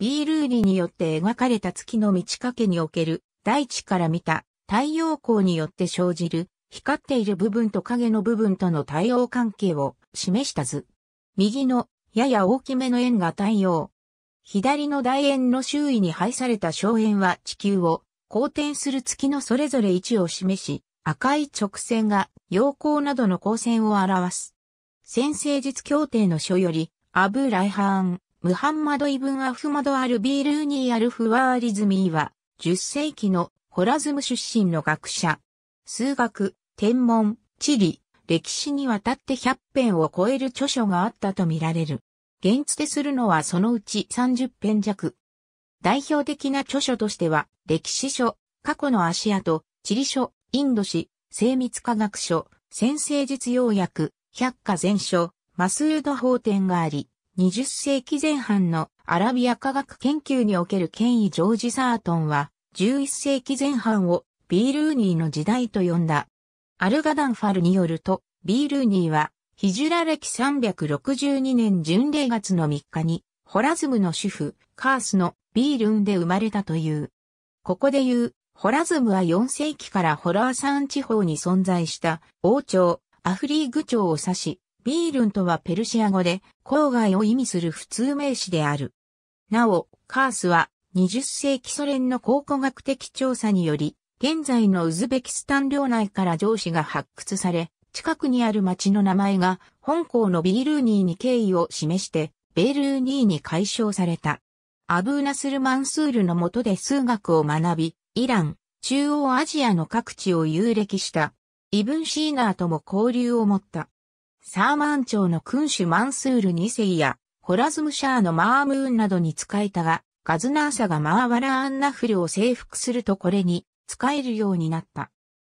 B ルーリによって描かれた月の満ち欠けにおける大地から見た太陽光によって生じる光っている部分と影の部分との対応関係を示した図。右のやや大きめの円が太陽。左の大円の周囲に配された小円は地球を公転する月のそれぞれ位置を示し、赤い直線が陽光などの光線を表す。先生術協定の書より、アブ・ライハーン、ムハンマド・イブン・アフマド・アル・ビールーニー・アル・フワーリズミーは、10世紀のホラズム出身の学者。数学、天文、地理、歴史にわたって100編を超える著書があったとみられる。現地でするのはそのうち30編弱。代表的な著書としては、歴史書、過去の足跡、地理書、インド史、精密科学書、先生実用薬、百科全書、マスード法典があり、20世紀前半のアラビア科学研究における権威ジョージ・サートンは、11世紀前半をビールーニーの時代と呼んだ。アルガダンファルによると、ビールーニーは、ヒジュラ歴362年巡礼月の3日に、ホラズムの主婦、カースのビールンで生まれたという。ここで言う、ホラズムは4世紀からホラーン地方に存在した王朝、アフリーグ朝を指し、ビールンとはペルシア語で、郊外を意味する普通名詞である。なお、カースは、20世紀ソ連の考古学的調査により、現在のウズベキスタン領内から上司が発掘され、近くにある町の名前が、本校のビールーニーに敬意を示して、ベールーニーに改称された。アブーナスル・マンスールの下で数学を学び、イラン、中央アジアの各地を遊歴した。イブン・シーナーとも交流を持った。サーマン朝の君主マンスール2世や、ホラズムシャーのマームーンなどに使えたが、ガズナーサがマーワラアンナフルを征服するとこれに使えるようになった。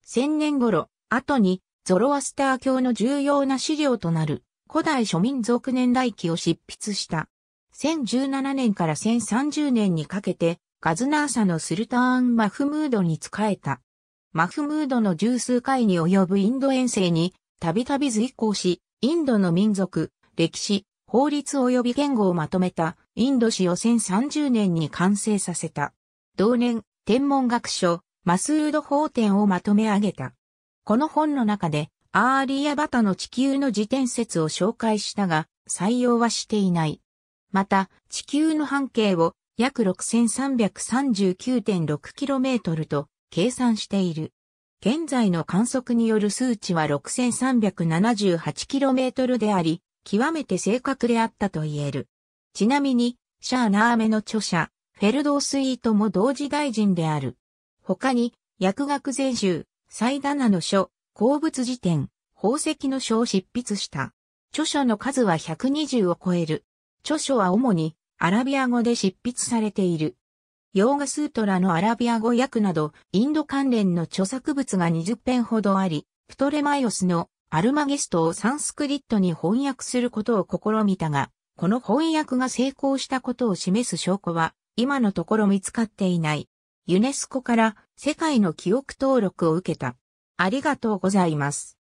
千年頃、後にゾロアスター教の重要な資料となる古代庶民族年代記を執筆した。1017年から1030年にかけて、ガズナーサのスルターン・マフムードに仕えた。マフムードの十数回に及ぶインド遠征にたびたび随行し、インドの民族、歴史、法律及び言語をまとめた、インド史を1030年に完成させた。同年、天文学書、マスード法典をまとめ上げた。この本の中で、アーリアバタの地球の自転説を紹介したが、採用はしていない。また、地球の半径を約 6339.6km と計算している。現在の観測による数値は 6378km であり、極めて正確であったと言える。ちなみに、シャーナーメの著者、フェルドースイートも同時大臣である。他に、薬学全集、最ナの書、鉱物辞典、宝石の書を執筆した。著書の数は120を超える。著書は主にアラビア語で執筆されている。ヨーガスートラのアラビア語訳など、インド関連の著作物が20編ほどあり、プトレマイオスのアルマゲストをサンスクリットに翻訳することを試みたが、この翻訳が成功したことを示す証拠は、今のところ見つかっていない。ユネスコから世界の記憶登録を受けた。ありがとうございます。